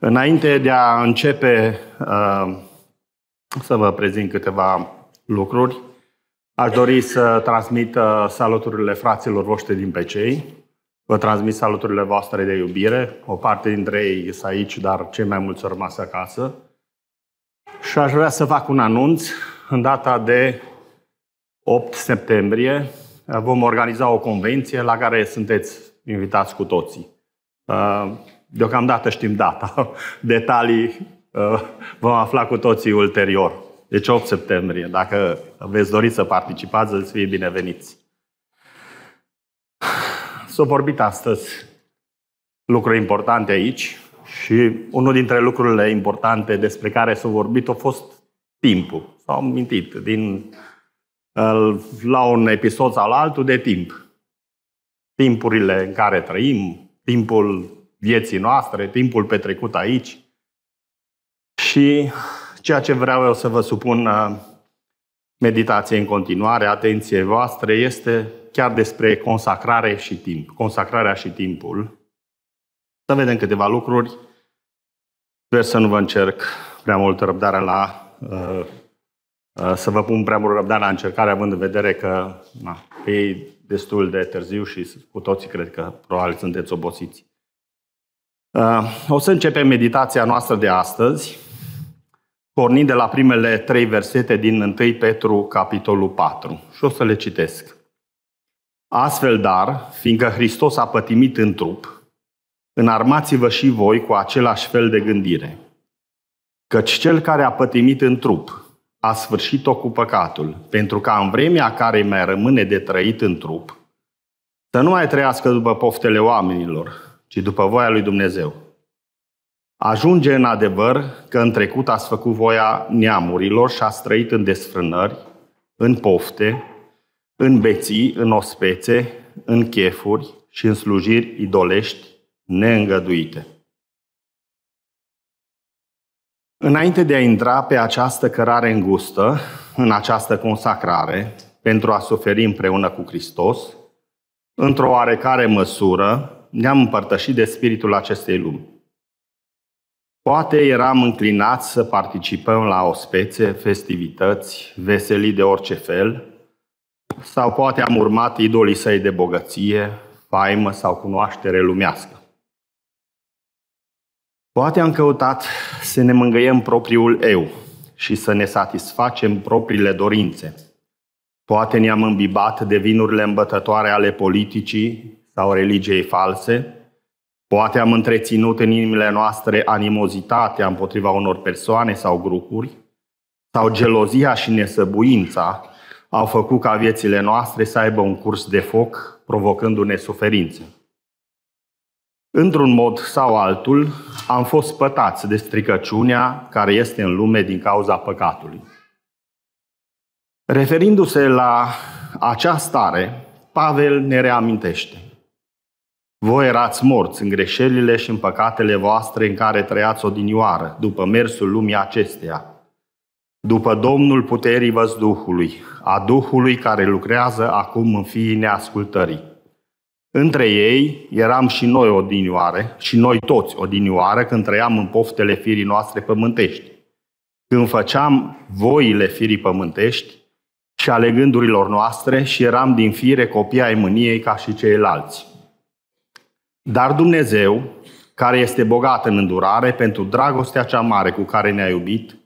Înainte de a începe uh, să vă prezint câteva lucruri, aș dori să transmit uh, saluturile fraților voștri din Pecei. Vă transmit saluturile voastre de iubire. O parte dintre ei sunt aici, dar cei mai mulți au rămas acasă. Și aș vrea să fac un anunț. În data de 8 septembrie uh, vom organiza o convenție la care sunteți invitați cu toții. Deocamdată știm data. Detalii uh, vom afla cu toții ulterior. Deci 8 septembrie. Dacă veți dori să participați, îți fie bineveniți. S-a vorbit astăzi lucruri importante aici și unul dintre lucrurile importante despre care s-a vorbit a fost timpul. S-au mintit din, uh, la un episod sau la altul de timp. Timpurile în care trăim, timpul vieții noastre, timpul petrecut aici. Și ceea ce vreau eu să vă supun uh, meditație în continuare, atenție voastră, este chiar despre consacrare și timp, consacrarea și timpul. Să vedem câteva lucruri. Sper să nu vă încerc prea mult răbdare la uh, uh, să vă pun prea mult răbdare la încercare, având în vedere că na, e destul de târziu și cu toții cred că probabil sunteți obosiți. Uh, o să începem meditația noastră de astăzi, pornind de la primele trei versete din 1 Petru, capitolul 4. Și o să le citesc. Astfel, dar, fiindcă Hristos a pătimit în trup, înarmați-vă și voi cu același fel de gândire. Căci cel care a pătimit în trup a sfârșit-o cu păcatul, pentru ca în vremea care mai rămâne de trăit în trup, să nu mai trăiască după poftele oamenilor, ci după voia lui Dumnezeu. Ajunge în adevăr că în trecut ați făcut voia neamurilor și ați trăit în desfrânări, în pofte, în beții, în ospețe, în chefuri și în slujiri idolești neîngăduite. Înainte de a intra pe această cărare îngustă, în această consacrare, pentru a suferi împreună cu Hristos, într-o oarecare măsură, ne-am împărtășit de spiritul acestei lumi. Poate eram înclinați să participăm la ospețe, festivități, veselii de orice fel, sau poate am urmat idolii săi de bogăție, faimă sau cunoaștere lumească. Poate am căutat să ne mângâiem propriul eu și să ne satisfacem propriile dorințe. Poate ne-am îmbibat de vinurile îmbătătoare ale politicii sau religiei false. Poate am întreținut în inimile noastre animozitatea împotriva unor persoane sau grupuri, sau gelozia și nesăbuința au făcut ca viețile noastre să aibă un curs de foc, provocându-ne suferință. Într-un mod sau altul, am fost pătați de stricăciunea care este în lume din cauza păcatului. Referindu-se la această stare, Pavel ne reamintește. Voi erați morți în greșelile și în păcatele voastre în care trăiați odinioară, după mersul lumii acesteia, după Domnul puterii văzduhului, a Duhului care lucrează acum în fiii neascultării. Între ei eram și noi odinioare, și noi toți odinioare, când trăiam în poftele firii noastre pământești. Când făceam voile firii pământești și ale gândurilor noastre și eram din fire copii ai mâniei ca și ceilalți. Dar Dumnezeu, care este bogat în îndurare pentru dragostea cea mare cu care ne-a iubit,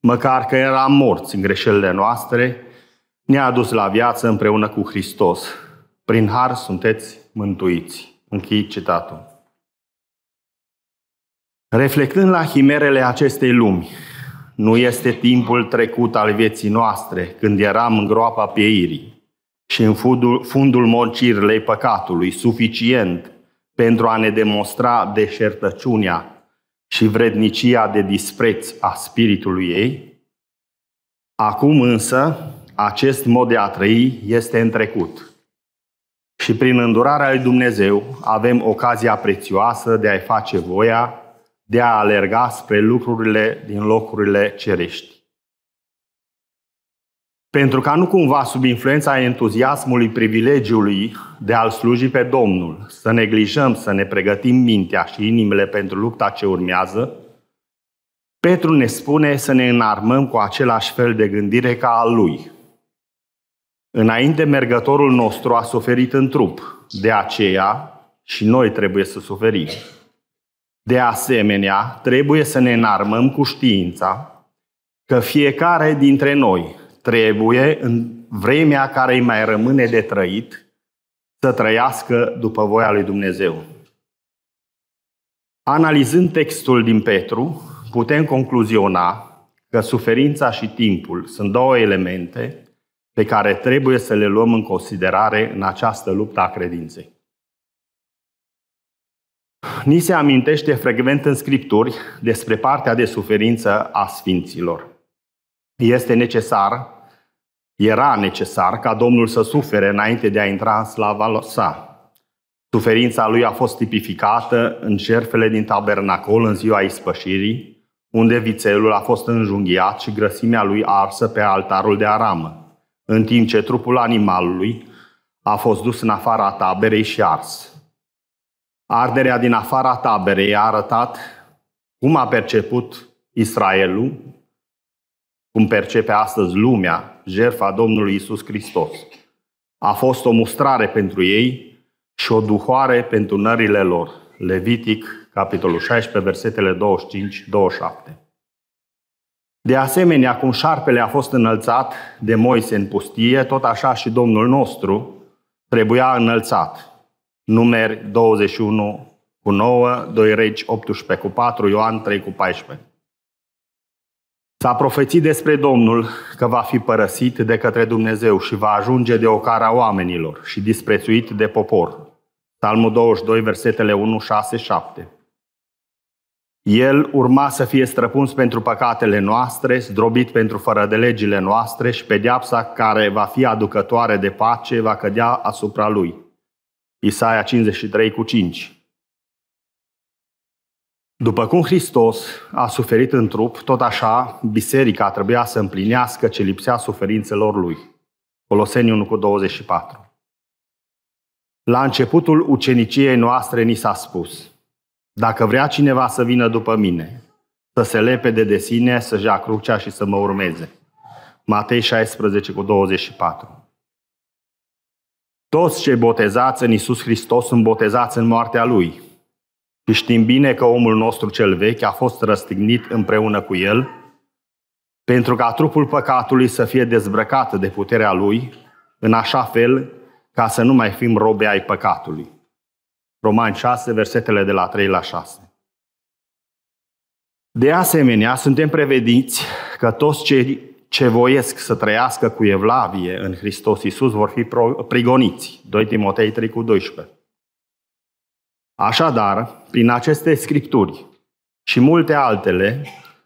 măcar că eram morți în greșelile noastre, ne-a adus la viață împreună cu Hristos. Prin har sunteți mântuiți. Închid citatul. Reflectând la himerele acestei lumi, nu este timpul trecut al vieții noastre, când eram în groapa pieirii și în fundul, morcirilei păcatului, suficient pentru a ne demonstra deșertăciunea și vrednicia de dispreț a spiritului ei, acum însă acest mod de a trăi este în trecut. Și prin îndurarea lui Dumnezeu avem ocazia prețioasă de a-i face voia, de a alerga spre lucrurile din locurile cerești pentru ca nu cumva sub influența entuziasmului privilegiului de a-L sluji pe Domnul, să neglijăm, să ne pregătim mintea și inimile pentru lupta ce urmează, Petru ne spune să ne înarmăm cu același fel de gândire ca al lui. Înainte mergătorul nostru a suferit în trup, de aceea și noi trebuie să suferim. De asemenea, trebuie să ne înarmăm cu știința că fiecare dintre noi trebuie, în vremea care îi mai rămâne de trăit, să trăiască după voia lui Dumnezeu. Analizând textul din Petru, putem concluziona că suferința și timpul sunt două elemente pe care trebuie să le luăm în considerare în această luptă a credinței. Ni se amintește frecvent în scripturi despre partea de suferință a sfinților. Este necesar era necesar ca Domnul să sufere înainte de a intra în slava sa. Suferința lui a fost tipificată în cerfele din tabernacol în ziua ispășirii, unde vițelul a fost înjunghiat și grăsimea lui arsă pe altarul de aramă, în timp ce trupul animalului a fost dus în afara taberei și ars. Arderea din afara taberei a arătat cum a perceput Israelul, cum percepe astăzi lumea jertfa Domnului Isus Hristos. A fost o mustrare pentru ei și o duhoare pentru nările lor. Levitic, capitolul 16, versetele 25-27. De asemenea, cum șarpele a fost înălțat de Moise în pustie, tot așa și Domnul nostru trebuia înălțat. Numeri 21 cu 9, 2 regi 18 cu 4, Ioan 3 cu 14. S-a profețit despre Domnul că va fi părăsit de către Dumnezeu și va ajunge de ocara oamenilor și disprețuit de popor. Psalmul 22, versetele 1, 6, 7. El urma să fie străpuns pentru păcatele noastre, zdrobit pentru fără de legile noastre și pediapsa care va fi aducătoare de pace va cădea asupra lui. Isaia 53 cu 5 după cum Hristos a suferit în trup, tot așa biserica trebuia să împlinească ce lipsea suferințelor lui. Coloseni 1 cu 24. La începutul uceniciei noastre ni s-a spus, dacă vrea cineva să vină după mine, să se lepede de sine, să-și ia crucea și să mă urmeze. Matei 16 cu 24. Toți cei botezați în Iisus Hristos sunt botezați în moartea Lui, și știm bine că omul nostru cel vechi a fost răstignit împreună cu el, pentru ca trupul păcatului să fie dezbrăcat de puterea lui, în așa fel ca să nu mai fim robe ai păcatului. Roman 6, versetele de la 3 la 6. De asemenea, suntem prevediți că toți cei ce voiesc să trăiască cu evlavie în Hristos Iisus vor fi prigoniți. 2 Timotei 3 cu 12. Așadar, prin aceste scripturi și multe altele,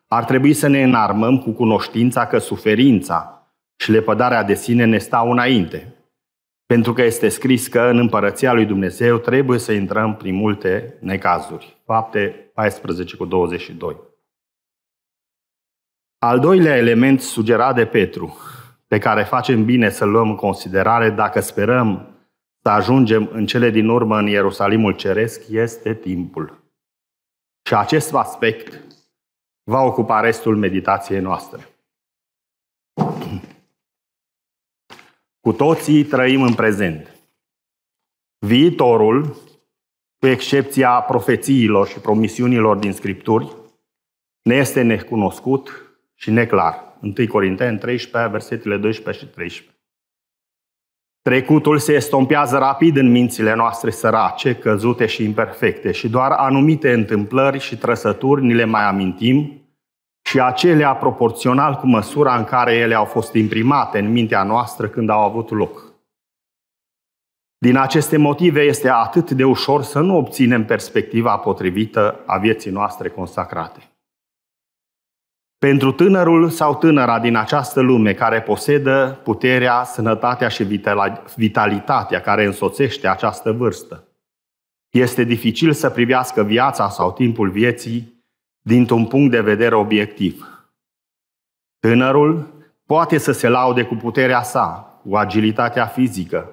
ar trebui să ne înarmăm cu cunoștința că suferința și lepădarea de sine ne stau înainte. Pentru că este scris că în împărăția lui Dumnezeu trebuie să intrăm prin multe necazuri. Fapte 14 cu 22. Al doilea element sugerat de Petru, pe care facem bine să-l luăm în considerare dacă sperăm să ajungem în cele din urmă în Ierusalimul Ceresc, este timpul. Și acest aspect va ocupa restul meditației noastre. Cu toții trăim în prezent. Viitorul, cu excepția profețiilor și promisiunilor din Scripturi, ne este necunoscut și neclar. 1 Corinteni 13, versetele 12 și 13. Trecutul se estompează rapid în mințile noastre sărace, căzute și imperfecte și doar anumite întâmplări și trăsături ni le mai amintim și acelea proporțional cu măsura în care ele au fost imprimate în mintea noastră când au avut loc. Din aceste motive este atât de ușor să nu obținem perspectiva potrivită a vieții noastre consacrate. Pentru tânărul sau tânăra din această lume care posedă puterea, sănătatea și vitalitatea care însoțește această vârstă. Este dificil să privească viața sau timpul vieții dintr-un punct de vedere obiectiv. Tânărul poate să se laude cu puterea sa, cu agilitatea fizică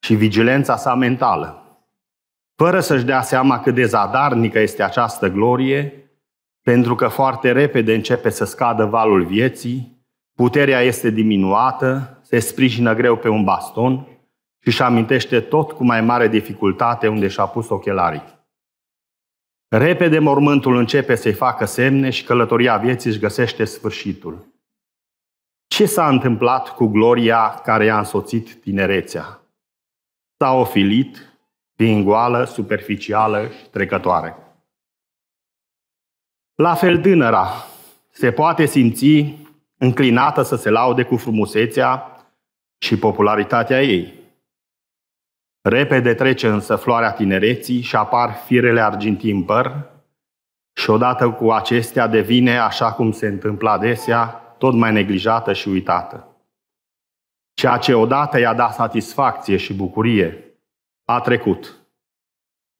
și vigilența sa mentală, fără să-și dea seama cât de zadarnică este această glorie pentru că foarte repede începe să scadă valul vieții, puterea este diminuată, se sprijină greu pe un baston și își amintește tot cu mai mare dificultate unde și-a pus ochelarii. Repede mormântul începe să-i facă semne și călătoria vieții își găsește sfârșitul. Ce s-a întâmplat cu gloria care i-a însoțit tinerețea? S-a ofilit, fiind goală, superficială și trecătoare. La fel tânăra se poate simți înclinată să se laude cu frumusețea și popularitatea ei. Repede trece însă floarea tinereții și apar firele argintii în păr și odată cu acestea devine, așa cum se întâmplă adesea, tot mai neglijată și uitată. Ceea ce odată i-a dat satisfacție și bucurie a trecut.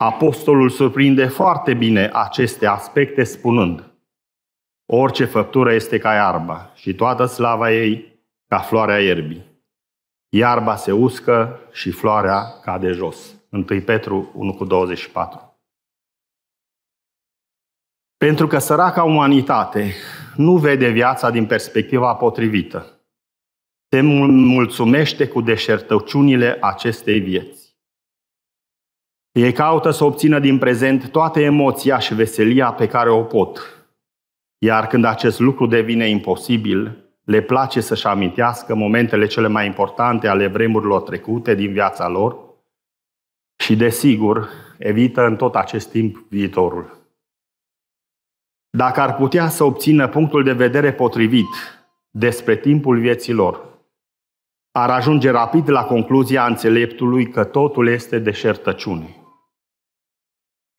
Apostolul surprinde foarte bine aceste aspecte spunând Orice făptură este ca iarba și toată slava ei ca floarea ierbii. Iarba se uscă și floarea cade jos. 1 Petru 1 cu 24. Pentru că săraca umanitate nu vede viața din perspectiva potrivită. Se mulțumește cu deșertăciunile acestei vieți. Ei caută să obțină din prezent toată emoția și veselia pe care o pot. Iar când acest lucru devine imposibil, le place să-și amintească momentele cele mai importante ale vremurilor trecute din viața lor și, desigur, evită în tot acest timp viitorul. Dacă ar putea să obțină punctul de vedere potrivit despre timpul vieții lor, ar ajunge rapid la concluzia înțeleptului că totul este deșertăciune.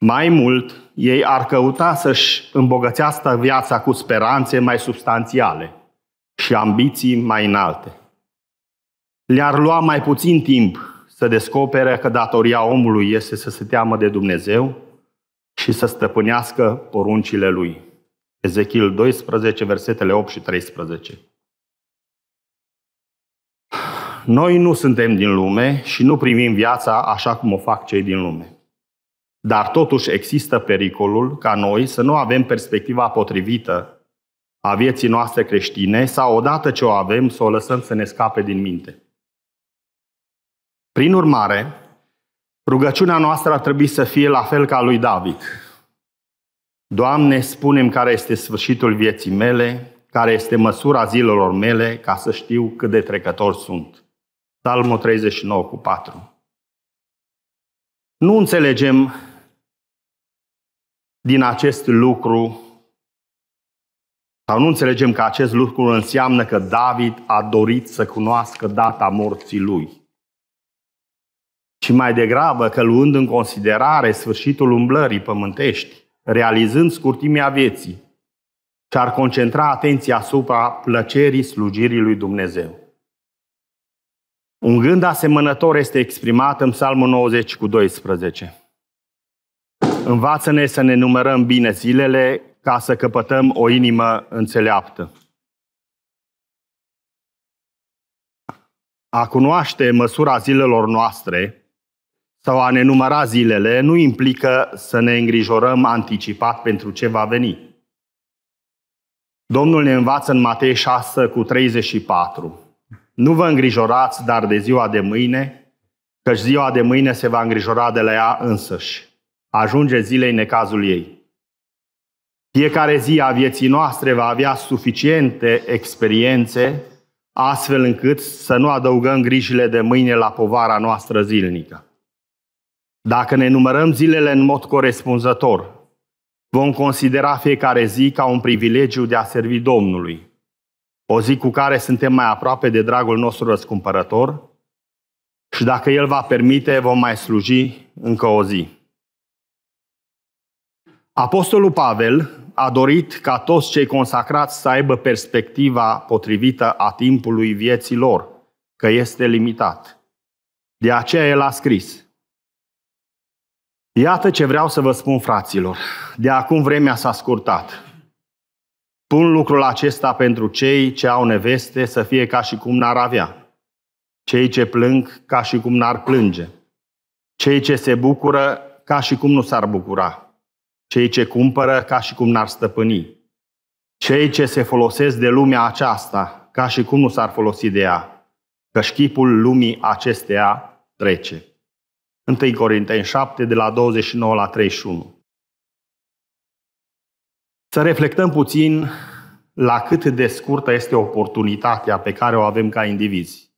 Mai mult, ei ar căuta să-și îmbogățească viața cu speranțe mai substanțiale și ambiții mai înalte. Le-ar lua mai puțin timp să descopere că datoria omului este să se teamă de Dumnezeu și să stăpânească poruncile lui. Ezechiel 12, versetele 8 și 13. Noi nu suntem din lume și nu primim viața așa cum o fac cei din lume. Dar totuși există pericolul ca noi să nu avem perspectiva potrivită a vieții noastre creștine sau odată ce o avem să o lăsăm să ne scape din minte. Prin urmare, rugăciunea noastră ar trebui să fie la fel ca lui David. Doamne, spunem care este sfârșitul vieții mele, care este măsura zilelor mele, ca să știu cât de trecător sunt. Salmul 39 cu 4. Nu înțelegem din acest lucru sau nu înțelegem că acest lucru înseamnă că David a dorit să cunoască data morții lui. Și mai degrabă că luând în considerare sfârșitul umblării pământești, realizând scurtimea vieții, și-ar concentra atenția asupra plăcerii slujirii lui Dumnezeu. Un gând asemănător este exprimat în Psalmul 90 cu 12. Învață-ne să ne numărăm bine zilele ca să căpătăm o inimă înțeleaptă. A cunoaște măsura zilelor noastre sau a ne număra zilele nu implică să ne îngrijorăm anticipat pentru ce va veni. Domnul ne învață în Matei 6 cu 34. Nu vă îngrijorați, dar de ziua de mâine, căci ziua de mâine se va îngrijora de la ea însăși ajunge zilei necazul ei. Fiecare zi a vieții noastre va avea suficiente experiențe astfel încât să nu adăugăm grijile de mâine la povara noastră zilnică. Dacă ne numărăm zilele în mod corespunzător, vom considera fiecare zi ca un privilegiu de a servi Domnului, o zi cu care suntem mai aproape de dragul nostru răscumpărător și dacă El va permite, vom mai sluji încă o zi. Apostolul Pavel a dorit ca toți cei consacrați să aibă perspectiva potrivită a timpului vieții lor, că este limitat. De aceea el a scris. Iată ce vreau să vă spun, fraților. De acum vremea s-a scurtat. Pun lucrul acesta pentru cei ce au neveste să fie ca și cum n-ar avea. Cei ce plâng ca și cum n-ar plânge. Cei ce se bucură ca și cum nu s-ar bucura cei ce cumpără ca și cum n-ar stăpâni, cei ce se folosesc de lumea aceasta ca și cum nu s-ar folosi de ea, că șchipul lumii acesteia trece. 1 Corinteni 7, de la 29 la 31. Să reflectăm puțin la cât de scurtă este oportunitatea pe care o avem ca indivizi.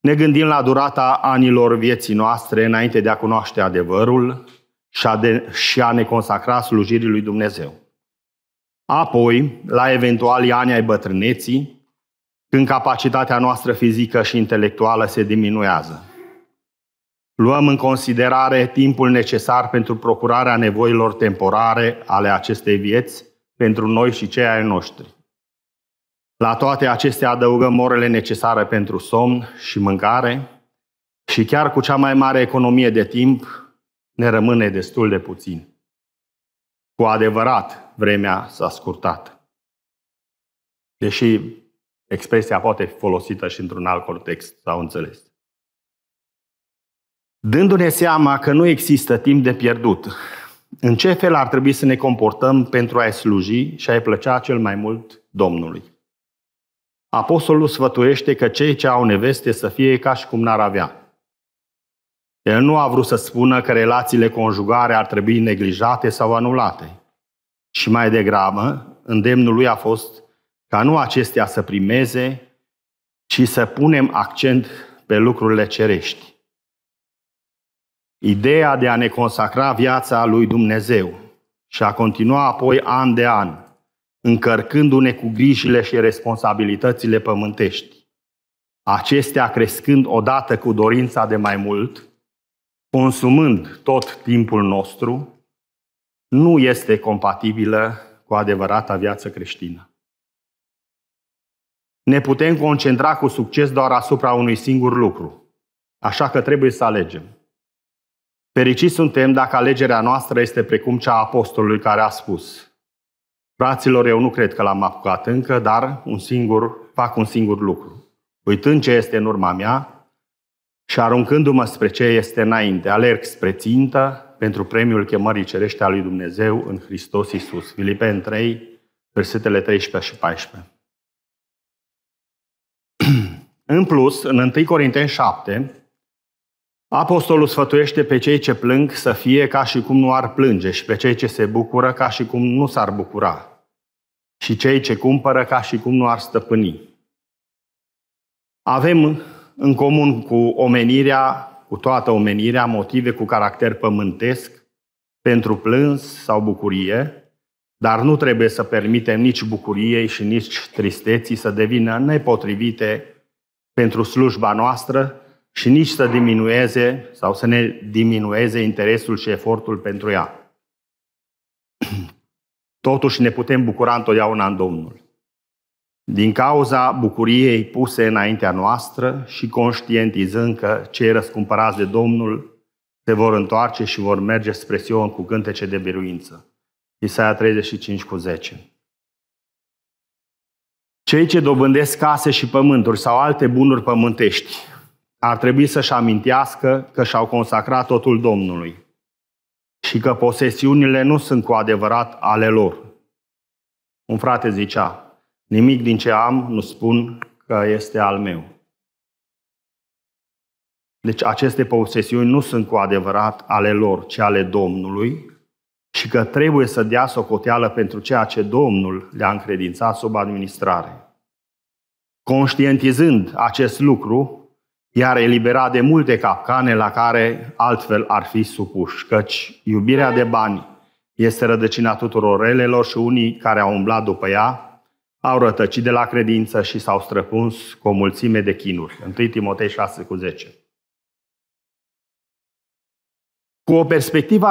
Ne gândim la durata anilor vieții noastre înainte de a cunoaște adevărul, și a, de, și a ne consacra slujirii lui Dumnezeu. Apoi, la eventuali ani ai bătrâneții, când capacitatea noastră fizică și intelectuală se diminuează. Luăm în considerare timpul necesar pentru procurarea nevoilor temporare ale acestei vieți pentru noi și cei ai noștri. La toate acestea adăugăm orele necesare pentru somn și mâncare și chiar cu cea mai mare economie de timp ne rămâne destul de puțin. Cu adevărat, vremea s-a scurtat. Deși expresia poate fi folosită și într-un alt context sau înțeles. Dându-ne seama că nu există timp de pierdut, în ce fel ar trebui să ne comportăm pentru a-i sluji și a-i plăcea cel mai mult Domnului? Apostolul sfătuiește că cei ce au neveste să fie ca și cum n-ar avea. El nu a vrut să spună că relațiile conjugare ar trebui neglijate sau anulate. Și mai degrabă, îndemnul lui a fost ca nu acestea să primeze, ci să punem accent pe lucrurile cerești. Ideea de a ne consacra viața lui Dumnezeu și a continua apoi an de an, încărcându-ne cu grijile și responsabilitățile pământești, acestea crescând odată cu dorința de mai mult – consumând tot timpul nostru, nu este compatibilă cu adevărata viață creștină. Ne putem concentra cu succes doar asupra unui singur lucru, așa că trebuie să alegem. Fericiți suntem dacă alegerea noastră este precum cea a apostolului care a spus, Fraților, eu nu cred că l-am apucat încă, dar un singur, fac un singur lucru. Uitând ce este în urma mea, și aruncându-mă spre ce este înainte, alerg spre țintă pentru premiul chemării cerește a lui Dumnezeu în Hristos Iisus, Filipeni 3, versetele 13 și 14. în plus, în 1 Corinteni 7, Apostolul sfătuiește pe cei ce plâng să fie ca și cum nu ar plânge și pe cei ce se bucură ca și cum nu s-ar bucura și cei ce cumpără ca și cum nu ar stăpâni. Avem în comun cu omenirea, cu toată omenirea, motive cu caracter pământesc, pentru plâns sau bucurie, dar nu trebuie să permitem nici bucuriei și nici tristeții să devină nepotrivite pentru slujba noastră și nici să diminueze sau să ne diminueze interesul și efortul pentru ea. Totuși ne putem bucura întotdeauna în Domnul. Din cauza bucuriei puse înaintea noastră și conștientizând că cei răscumpărați de Domnul se vor întoarce și vor merge spre Sion cu cântece de biruință. Isaia 35 cu 10. Cei ce dobândesc case și pământuri sau alte bunuri pământești ar trebui să-și amintească că și-au consacrat totul Domnului și că posesiunile nu sunt cu adevărat ale lor. Un frate zicea, Nimic din ce am nu spun că este al meu. Deci aceste posesiuni nu sunt cu adevărat ale lor, ci ale Domnului și că trebuie să dea socoteală pentru ceea ce Domnul le-a încredințat sub administrare. Conștientizând acest lucru, iar elibera de multe capcane la care altfel ar fi supuși, căci iubirea de bani este rădăcina tuturor relelor și unii care au umblat după ea au rătăcit de la credință și s-au străpuns cu o mulțime de chinuri. 1 Timotei 6 cu 10. Cu o perspectivă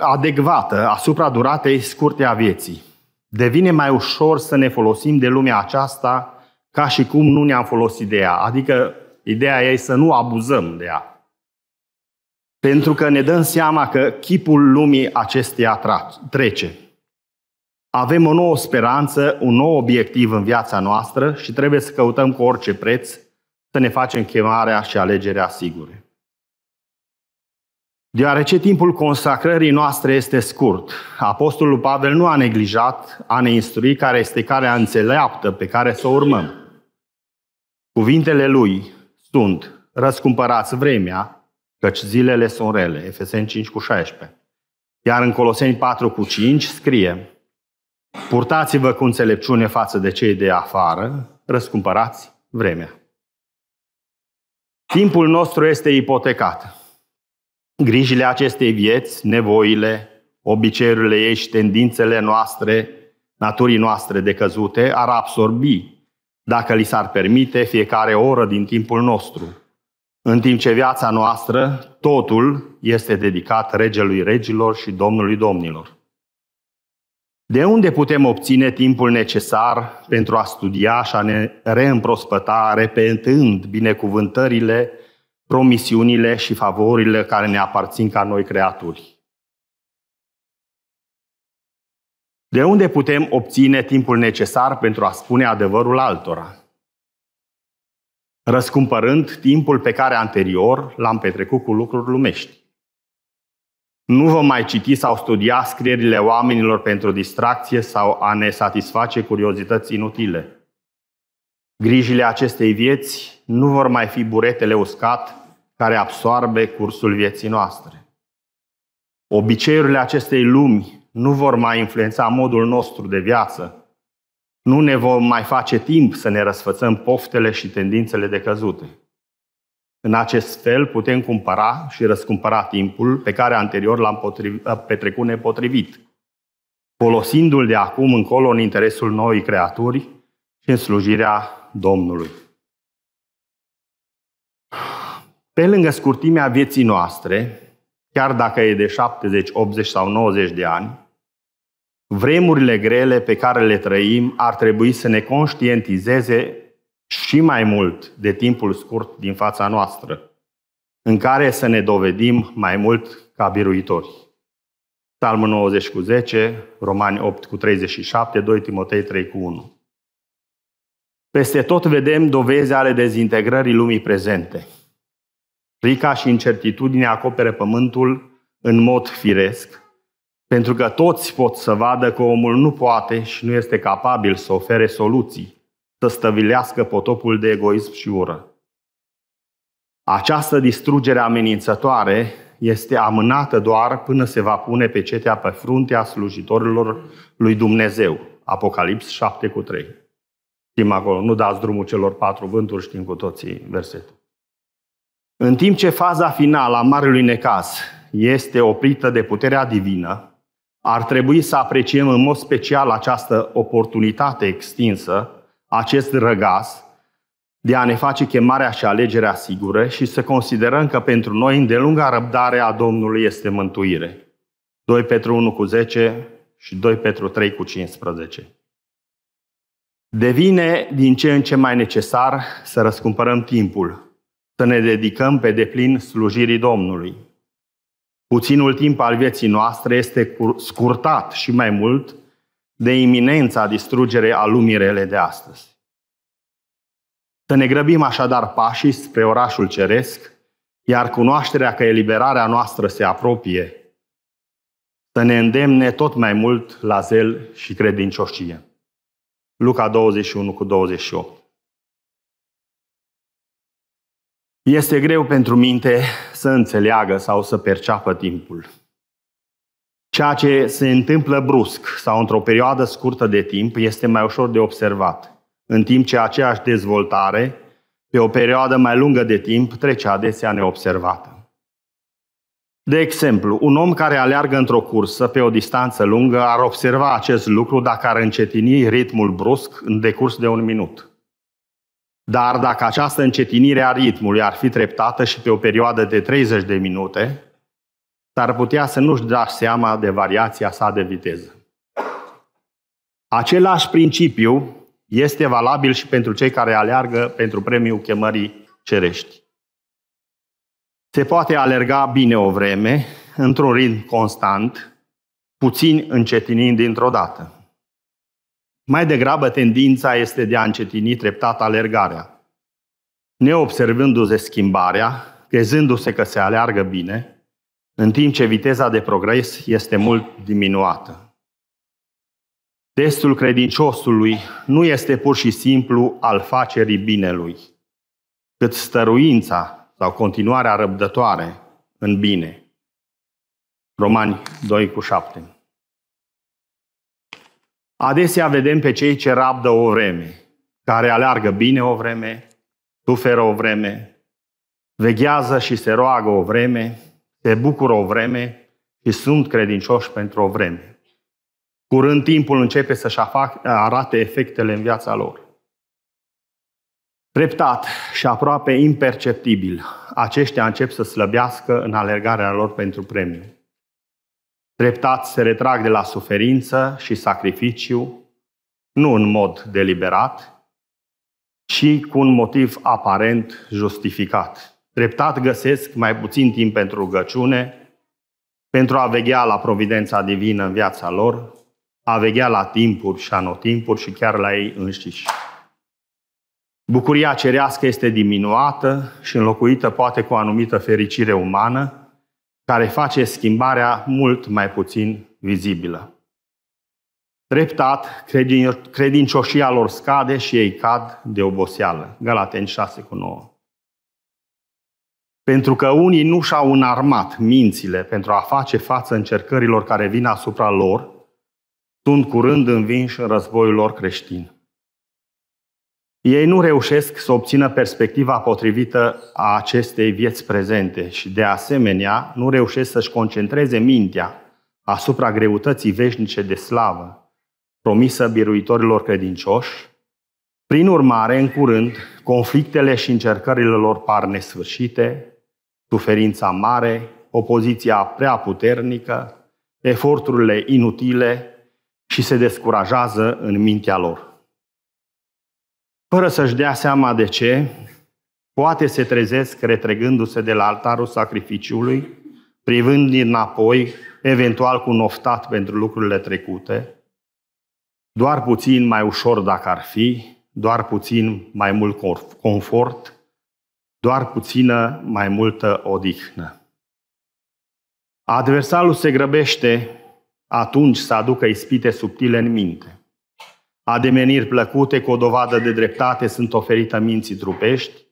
adecvată asupra duratei scurte a vieții, devine mai ușor să ne folosim de lumea aceasta ca și cum nu ne-am folosit de ea. Adică ideea ei să nu abuzăm de ea. Pentru că ne dăm seama că chipul lumii acesteia trece. Avem o nouă speranță, un nou obiectiv în viața noastră și trebuie să căutăm cu orice preț să ne facem chemarea și alegerea sigure. Deoarece timpul consacrării noastre este scurt, Apostolul Pavel nu a neglijat a ne instrui care este calea înțeleaptă pe care să o urmăm. Cuvintele lui sunt, răscumpărați vremea, căci zilele sunt rele, Efeseni 5 cu 16. Iar în Coloseni 4 cu 5 scrie, Purtați-vă cu înțelepciune față de cei de afară, răscumpărați vremea. Timpul nostru este ipotecat. Grijile acestei vieți, nevoile, obiceiurile ei și tendințele noastre, naturii noastre decăzute, ar absorbi, dacă li s-ar permite, fiecare oră din timpul nostru. În timp ce viața noastră, totul este dedicat regelui regilor și domnului domnilor. De unde putem obține timpul necesar pentru a studia și a ne reîmprospăta, repetând binecuvântările, promisiunile și favorile care ne aparțin ca noi creaturi? De unde putem obține timpul necesar pentru a spune adevărul altora? Răscumpărând timpul pe care anterior l-am petrecut cu lucruri lumești. Nu vom mai citi sau studia scrierile oamenilor pentru distracție sau a ne satisface curiozități inutile. Grijile acestei vieți nu vor mai fi buretele uscat care absoarbe cursul vieții noastre. Obiceiurile acestei lumi nu vor mai influența modul nostru de viață. Nu ne vom mai face timp să ne răsfățăm poftele și tendințele de căzute. În acest fel putem cumpăra și răscumpăra timpul pe care anterior l-am petrecut nepotrivit, folosindu-l de acum încolo în interesul noii creaturi și în slujirea Domnului. Pe lângă scurtimea vieții noastre, chiar dacă e de 70, 80 sau 90 de ani, vremurile grele pe care le trăim ar trebui să ne conștientizeze și mai mult de timpul scurt din fața noastră, în care să ne dovedim mai mult ca biruitori. Psalmul 90 cu 10, Romani 8 cu 37, 2 Timotei 3 cu 1. Peste tot vedem dovezi ale dezintegrării lumii prezente. Frica și incertitudinea acoperă pământul în mod firesc, pentru că toți pot să vadă că omul nu poate și nu este capabil să ofere soluții să stăvilească potopul de egoism și ură. Această distrugere amenințătoare este amânată doar până se va pune pe cetea pe fruntea slujitorilor lui Dumnezeu. Apocalips 7 cu 3. Știm acolo, nu dați drumul celor patru vânturi, știm cu toții versetul. În timp ce faza finală a marelui necaz este oprită de puterea divină, ar trebui să apreciem în mod special această oportunitate extinsă acest răgaz de a ne face chemarea și alegerea sigură și să considerăm că pentru noi îndelunga răbdare a Domnului este mântuire. 2 Petru 1 cu 10 și 2 Petru 3 cu 15. Devine din ce în ce mai necesar să răscumpărăm timpul, să ne dedicăm pe deplin slujirii Domnului. Puținul timp al vieții noastre este scurtat și mai mult de iminența distrugerei a lumii rele de astăzi. Să ne grăbim așadar pașii spre orașul ceresc, iar cunoașterea că eliberarea noastră se apropie, să ne îndemne tot mai mult la zel și credincioșie. Luca 21 cu 28 Este greu pentru minte să înțeleagă sau să perceapă timpul. Ceea ce se întâmplă brusc sau într-o perioadă scurtă de timp este mai ușor de observat, în timp ce aceeași dezvoltare, pe o perioadă mai lungă de timp, trece adesea neobservată. De exemplu, un om care aleargă într-o cursă pe o distanță lungă ar observa acest lucru dacă ar încetini ritmul brusc în decurs de un minut. Dar dacă această încetinire a ritmului ar fi treptată și pe o perioadă de 30 de minute, s-ar putea să nu-și da seama de variația sa de viteză. Același principiu este valabil și pentru cei care aleargă pentru premiul chemării cerești. Se poate alerga bine o vreme, într-un ritm constant, puțin încetinind dintr-o dată. Mai degrabă, tendința este de a încetini treptat alergarea, neobservându-se schimbarea, crezându-se că se aleargă bine, în timp ce viteza de progres este mult diminuată. Testul credinciosului nu este pur și simplu al facerii binelui, cât stăruința sau continuarea răbdătoare în bine. Romani 2 cu 7 Adesea vedem pe cei ce rabdă o vreme, care aleargă bine o vreme, suferă o vreme, veghează și se roagă o vreme, se bucură o vreme și sunt credincioși pentru o vreme. Curând timpul începe să-și arate efectele în viața lor. Treptat și aproape imperceptibil, aceștia încep să slăbească în alergarea lor pentru premiu. Treptat se retrag de la suferință și sacrificiu, nu în mod deliberat, ci cu un motiv aparent justificat. Treptat găsesc mai puțin timp pentru rugăciune, pentru a veghea la providența divină în viața lor, a veghea la timpuri și anotimpuri și chiar la ei înșiși. Bucuria cerească este diminuată și înlocuită poate cu o anumită fericire umană, care face schimbarea mult mai puțin vizibilă. Treptat, credincioșia lor scade și ei cad de oboseală. Galateni 6 cu 9. Pentru că unii nu și-au înarmat mințile pentru a face față încercărilor care vin asupra lor, sunt curând învinși în războiul lor creștin. Ei nu reușesc să obțină perspectiva potrivită a acestei vieți prezente și, de asemenea, nu reușesc să-și concentreze mintea asupra greutății veșnice de slavă promisă biruitorilor credincioși. Prin urmare, în curând, conflictele și încercările lor par nesfârșite, suferința mare, opoziția prea puternică, eforturile inutile și se descurajează în mintea lor. Fără să-și dea seama de ce, poate se trezesc retregându-se de la altarul sacrificiului, privând înapoi, eventual cu noftat pentru lucrurile trecute, doar puțin mai ușor dacă ar fi, doar puțin mai mult confort, doar puțină mai multă odihnă. Adversarul se grăbește atunci să aducă ispite subtile în minte. Ademeniri plăcute cu o dovadă de dreptate sunt oferite minții trupești,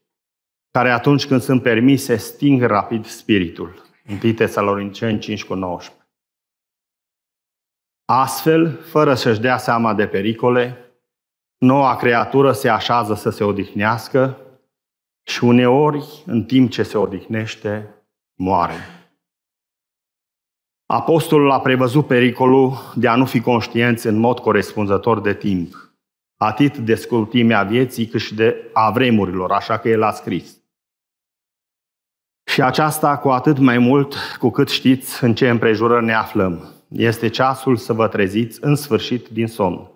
care atunci când sunt permise sting rapid spiritul. 1 Tesaloninceni 5 cu 19. Astfel, fără să-și dea seama de pericole, noua creatură se așează să se odihnească și uneori, în timp ce se odihnește, moare. Apostolul a prevăzut pericolul de a nu fi conștienți în mod corespunzător de timp, atât de scurtimea vieții cât și de a vremurilor, așa că el a scris. Și aceasta cu atât mai mult cu cât știți în ce împrejurări ne aflăm. Este ceasul să vă treziți în sfârșit din somn,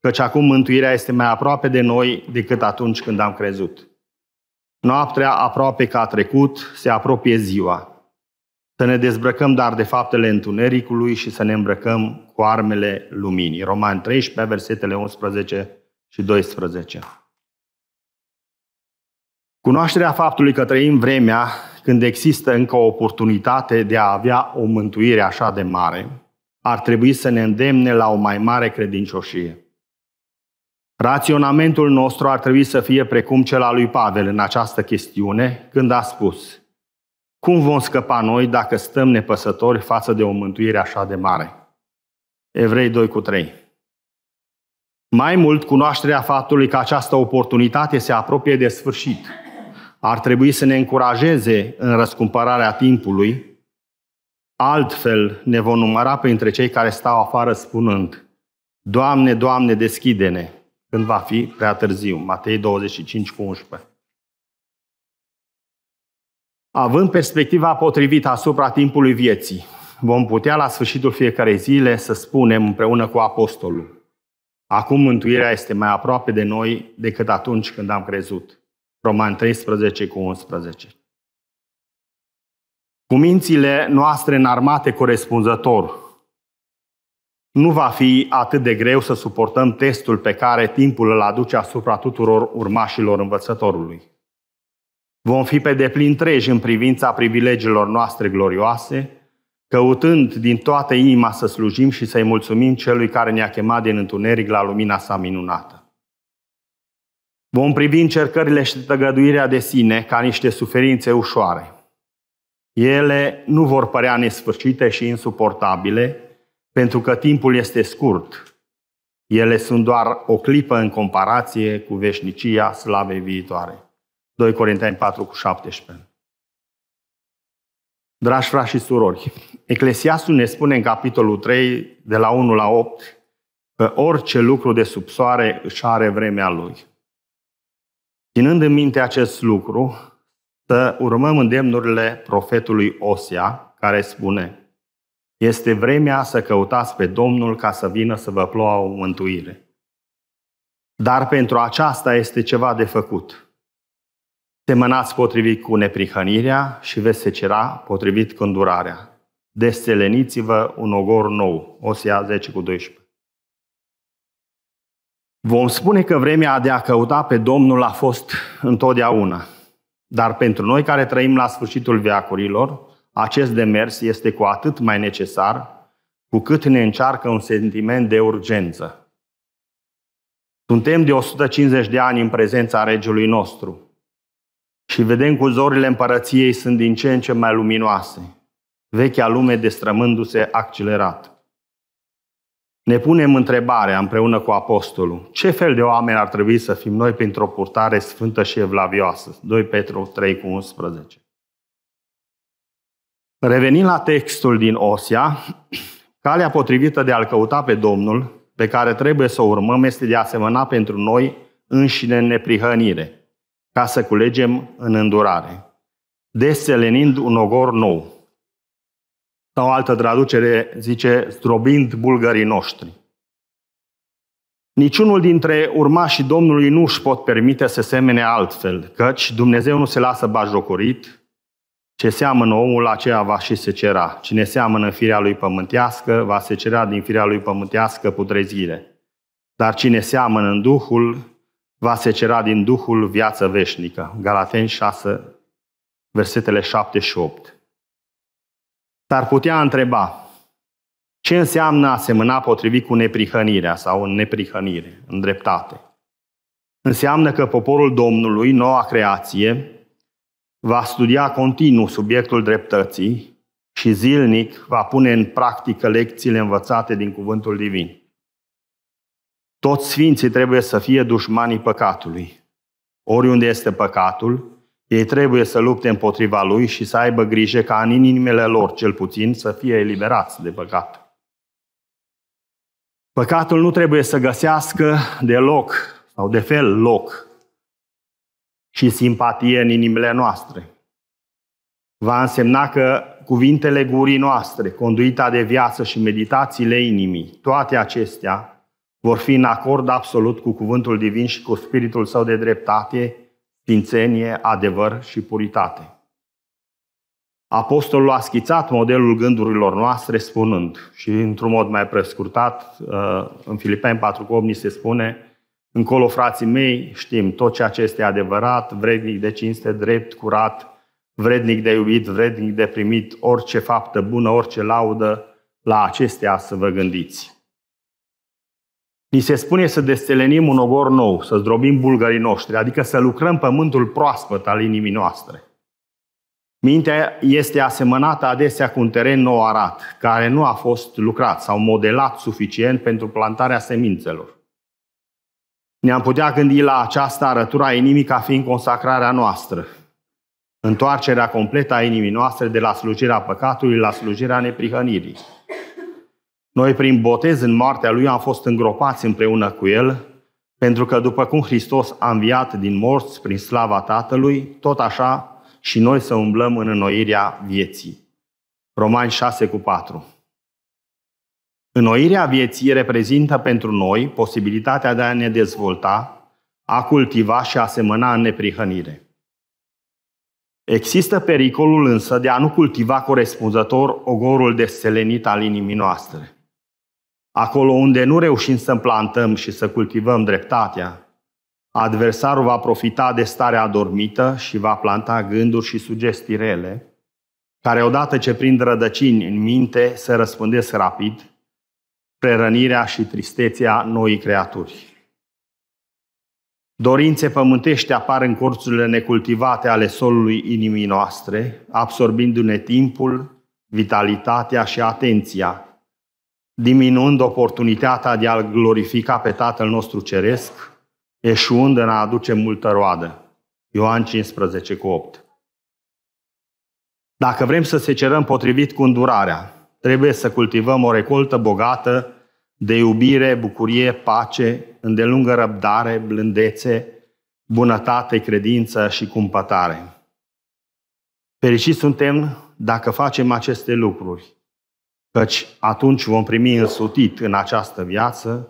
căci acum mântuirea este mai aproape de noi decât atunci când am crezut. Noaptea aproape că a trecut, se apropie ziua. Să ne dezbrăcăm dar de faptele întunericului și să ne îmbrăcăm cu armele luminii. Roman 13, versetele 11 și 12. Cunoașterea faptului că trăim vremea când există încă o oportunitate de a avea o mântuire așa de mare, ar trebui să ne îndemne la o mai mare credincioșie. Raționamentul nostru ar trebui să fie precum cel al lui Pavel în această chestiune, când a spus, cum vom scăpa noi dacă stăm nepăsători față de o mântuire așa de mare? Evrei 2 cu 3. Mai mult, cunoașterea faptului că această oportunitate se apropie de sfârșit ar trebui să ne încurajeze în răscumpărarea timpului, altfel ne vom număra printre cei care stau afară spunând, Doamne, Doamne, deschide-ne! când va fi prea târziu. Matei 25 cu 11. Având perspectiva potrivită asupra timpului vieții, vom putea la sfârșitul fiecarei zile să spunem împreună cu apostolul, acum mântuirea este mai aproape de noi decât atunci când am crezut. Roman 13 cu 11. Cu mințile noastre înarmate corespunzător, nu va fi atât de greu să suportăm testul pe care timpul îl aduce asupra tuturor urmașilor învățătorului. Vom fi pe deplin treji în privința privilegiilor noastre glorioase, căutând din toată inima să slujim și să-i mulțumim celui care ne-a chemat din întuneric la lumina sa minunată. Vom privi încercările și tăgăduirea de sine ca niște suferințe ușoare. Ele nu vor părea nesfârșite și insuportabile, pentru că timpul este scurt. Ele sunt doar o clipă în comparație cu veșnicia slavei viitoare. 2 Corinteni 4 cu 17. Dragi frați și surori, Eclesiastul ne spune în capitolul 3, de la 1 la 8, că orice lucru de sub soare își are vremea lui. Ținând în minte acest lucru, să urmăm îndemnurile profetului Osia, care spune este vremea să căutați pe Domnul ca să vină să vă ploa o mântuire. Dar pentru aceasta este ceva de făcut. Semănați potrivit cu neprihănirea și veți secera potrivit cu îndurarea. Desteleniți-vă un ogor nou. Osea 10 cu 12. Vom spune că vremea de a căuta pe Domnul a fost întotdeauna. Dar pentru noi care trăim la sfârșitul veacurilor, acest demers este cu atât mai necesar cu cât ne încearcă un sentiment de urgență. Suntem de 150 de ani în prezența regelui nostru și vedem cu zorile împărăției sunt din ce în ce mai luminoase, vechea lume destrămându-se accelerat. Ne punem întrebarea împreună cu apostolul, ce fel de oameni ar trebui să fim noi pentru o purtare sfântă și evlavioasă? 2 Petru 3 cu 11. Revenind la textul din Osia, calea potrivită de a-L căuta pe Domnul, pe care trebuie să o urmăm, este de a pentru noi înșine în neprihănire, ca să culegem în îndurare, deselenind un ogor nou. Sau o altă traducere zice, zdrobind bulgării noștri. Niciunul dintre urmașii Domnului nu își pot permite să semene altfel, căci Dumnezeu nu se lasă bajocorit, ce seamănă omul, aceea va și se cera. Cine seamănă firea lui pământească, va se cera din firea lui pământească putrezire. Dar cine seamănă în Duhul, va se cera din Duhul viață veșnică. Galateni 6, versetele 7 și 8. S-ar putea întreba, ce înseamnă a semăna potrivit cu neprihănirea sau în neprihănire, în dreptate? Înseamnă că poporul Domnului, noua creație, va studia continuu subiectul dreptății și zilnic va pune în practică lecțiile învățate din cuvântul divin. Toți sfinții trebuie să fie dușmanii păcatului. Oriunde este păcatul, ei trebuie să lupte împotriva lui și să aibă grijă ca în inimile lor, cel puțin, să fie eliberați de păcat. Păcatul nu trebuie să găsească deloc sau de fel loc și simpatie în inimile noastre. Va însemna că cuvintele gurii noastre, conduita de viață și meditațiile inimii, toate acestea vor fi în acord absolut cu cuvântul divin și cu spiritul său de dreptate, sfințenie, adevăr și puritate. Apostolul a schițat modelul gândurilor noastre spunând, și într-un mod mai prescurtat, uh, în Filipeni 4,8 ni se spune, încolo, frații mei, știm tot ceea ce este adevărat, vrednic de cinste, drept, curat, vrednic de iubit, vrednic de primit, orice faptă bună, orice laudă, la acestea să vă gândiți. Ni se spune să destelenim un ogor nou, să zdrobim bulgarii noștri, adică să lucrăm pământul proaspăt al inimii noastre. Mintea este asemănată adesea cu un teren nou arat, care nu a fost lucrat sau modelat suficient pentru plantarea semințelor ne-am putea gândi la această arătură a inimii ca fiind consacrarea noastră, întoarcerea completă a inimii noastre de la slujirea păcatului la slujirea neprihănirii. Noi, prin botez în moartea Lui, am fost îngropați împreună cu El, pentru că după cum Hristos a înviat din morți prin slava Tatălui, tot așa și noi să umblăm în înnoirea vieții. Romani 6 cu 4 Înnoirea vieții reprezintă pentru noi posibilitatea de a ne dezvolta, a cultiva și a semăna în neprihănire. Există pericolul însă de a nu cultiva corespunzător ogorul desselenit al inimii noastre. Acolo unde nu reușim să plantăm și să cultivăm dreptatea, adversarul va profita de starea adormită și va planta gânduri și sugestii rele, care odată ce prind rădăcini în minte se răspândesc rapid prerănirea și tristețea noii creaturi. Dorințe pământești apar în corțurile necultivate ale solului inimii noastre, absorbindu-ne timpul, vitalitatea și atenția, diminuând oportunitatea de a-L glorifica pe Tatăl nostru Ceresc, eșuând în a aduce multă roadă. Ioan 15,8 8. Dacă vrem să se cerăm potrivit cu îndurarea, trebuie să cultivăm o recoltă bogată de iubire, bucurie, pace, îndelungă răbdare, blândețe, bunătate, credință și cumpătare. Fericiți suntem dacă facem aceste lucruri, căci atunci vom primi însutit în această viață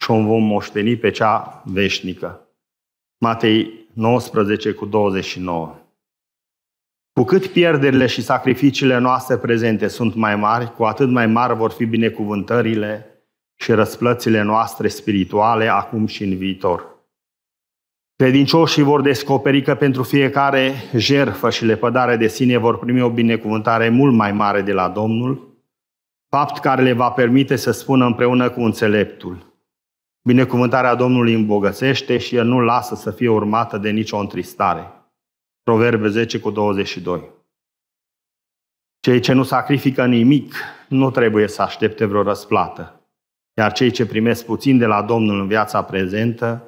și o vom moșteni pe cea veșnică. Matei 19 cu 29 cu cât pierderile și sacrificiile noastre prezente sunt mai mari, cu atât mai mari vor fi binecuvântările și răsplățile noastre spirituale acum și în viitor. Credincioșii vor descoperi că pentru fiecare jerfă și lepădare de sine vor primi o binecuvântare mult mai mare de la Domnul, fapt care le va permite să spună împreună cu înțeleptul. Binecuvântarea Domnului îmbogățește și el nu lasă să fie urmată de nicio întristare. Proverbe 10 cu 22. Cei ce nu sacrifică nimic nu trebuie să aștepte vreo răsplată, iar cei ce primesc puțin de la Domnul în viața prezentă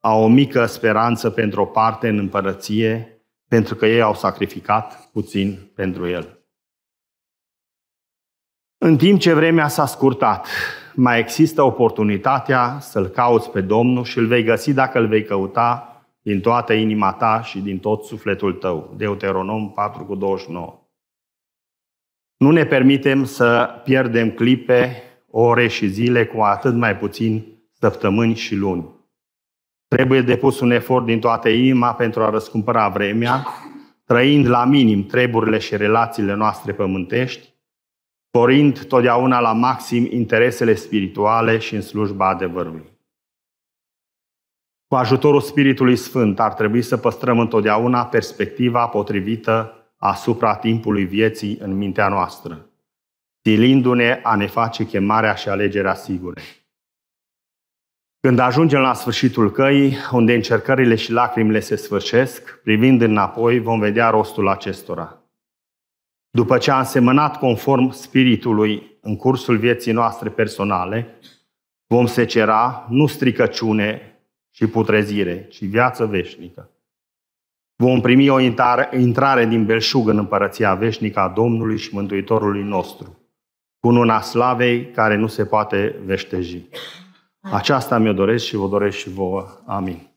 au o mică speranță pentru o parte în împărăție, pentru că ei au sacrificat puțin pentru el. În timp ce vremea s-a scurtat, mai există oportunitatea să-L cauți pe Domnul și îl vei găsi dacă îl vei căuta din toată inima ta și din tot sufletul tău. Deuteronom 4:29 Nu ne permitem să pierdem clipe, ore și zile, cu atât mai puțin săptămâni și luni. Trebuie depus un efort din toată inima pentru a răscumpăra vremea, trăind la minim treburile și relațiile noastre pământești, porind totdeauna la maxim interesele spirituale și în slujba adevărului. Cu ajutorul Spiritului Sfânt ar trebui să păstrăm întotdeauna perspectiva potrivită asupra timpului vieții în mintea noastră, silindu-ne a ne face chemarea și alegerea sigure. Când ajungem la sfârșitul căii, unde încercările și lacrimile se sfârșesc, privind înapoi, vom vedea rostul acestora. După ce am semănat conform Spiritului în cursul vieții noastre personale, vom secera nu stricăciune, și putrezire, ci viață veșnică. Vom primi o intrare din belșug în împărăția veșnică a Domnului și Mântuitorului nostru, cu una slavei care nu se poate veșteji. Aceasta mi-o doresc și vă doresc și vouă. Amin.